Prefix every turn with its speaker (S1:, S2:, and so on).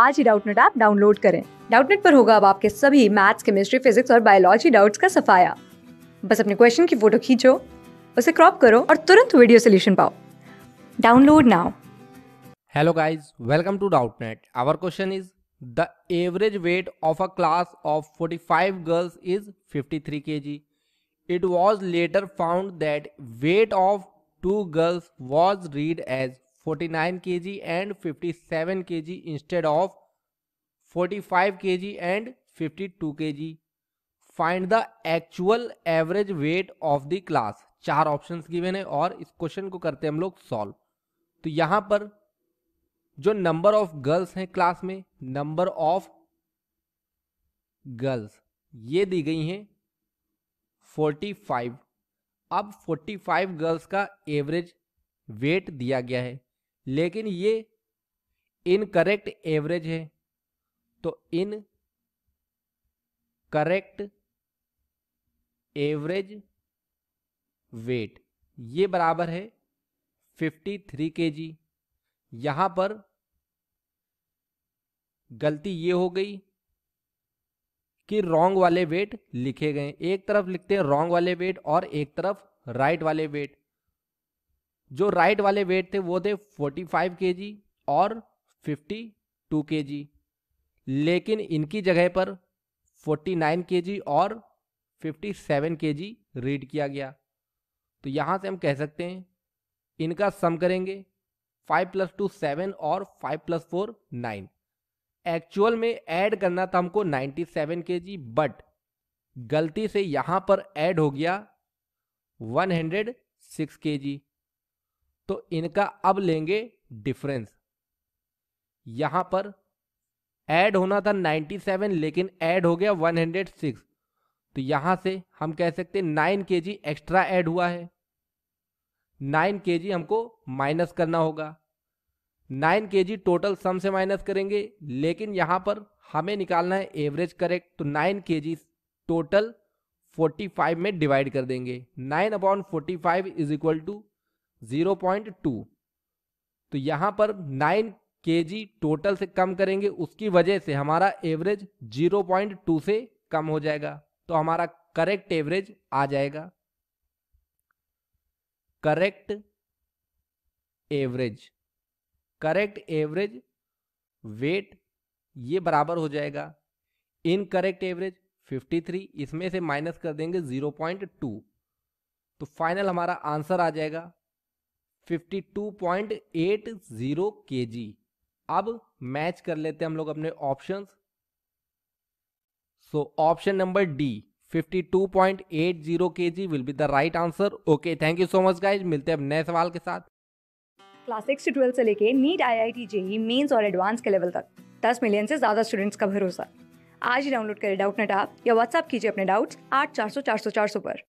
S1: आज ही Doubtnut app download करें डाउटनेट पर होगा अब आपके सभी मैथ्स केमिस्ट्री फिजिक्स और बायोलॉजी डाउट्स का सफाया बस अपने क्वेश्चन की फोटो खींचो उसे क्रॉप करो और तुरंत वीडियो सोल्यूशन पाओ download now hello guys welcome to Doubtnut our question is the average weight of a class of 45 girls is 53 g it was later found that weight of two girls was read as 49 kg and 57 kg instead of 45 kg and 52 kg. Find the actual average weight of the class चार options given है और इस question को करते हैं हम लोग solve तो यहाँ पर जो नंबर ऑफ गर्ल्स हैं क्लास में नंबर ऑफ गर्ल्स ये दी गई हैं 45 अब 45 गर्ल्स का एवरेज वेट दिया गया है लेकिन ये इनकरेक्ट एवरेज है तो इन करेक्ट एवरेज वेट ये बराबर है 53 जी यहां पर गलती ये हो गई कि रॉन्ग वाले वेट लिखे गए एक तरफ लिखते हैं रॉन्ग वाले वेट और एक तरफ राइट वाले वेट जो राइट वाले वेट थे वो थे 45 केजी और 52 केजी लेकिन इनकी जगह पर 49 केजी और 57 केजी रीड किया गया तो यहाँ से हम कह सकते हैं इनका सम करेंगे 5 प्लस टू सेवन और 5 प्लस फोर नाइन एक्चुअल में ऐड करना था हमको 97 जी बट गलती से यहाँ पर ऐड हो गया 106 जी तो इनका अब लेंगे डिफरेंस यहां पर ऐड होना था 97 लेकिन ऐड हो गया 106 तो यहां से हम कह सकते हैं 9 के एक्स्ट्रा ऐड हुआ है 9 के हमको माइनस करना होगा 9 के टोटल सम से माइनस करेंगे लेकिन यहां पर हमें निकालना है एवरेज करेक्ट तो 9 के टोटल 45 में डिवाइड कर देंगे 9 upon forty five is equal to zero point two तो यहां पर नाइन के जी टोटल से कम करेंगे उसकी वजह से हमारा एवरेज जीरो पॉइंट टू से कम हो जाएगा तो हमारा करेक्ट एवरेज आ जाएगा correct average correct average weight ये बराबर हो जाएगा इन करेक्ट एवरेज 53 इसमें से माइनस कर देंगे 0.2 तो फाइनल हमारा आंसर आ जाएगा 52.80 kg. अब मैच कर लेते हैं हम लोग अपने option so option number D 52.80 KG will be the right answer okay thank you so much guys मिलते हैं अब नए सवाल के साथ क्लास सिक्स से ट्वेल्थ से लेके NEET I I T JEE mains और एडवांस के लेवल तक दस मिलियन से ज़्यादा स्टूडेंट्स का भरोसा आज ही डाउनलोड करें डाउट नेट आप या व्हाट्सअप कीजिए अपने डाउट्स आठ चार सौ चार सौ चार सौ पर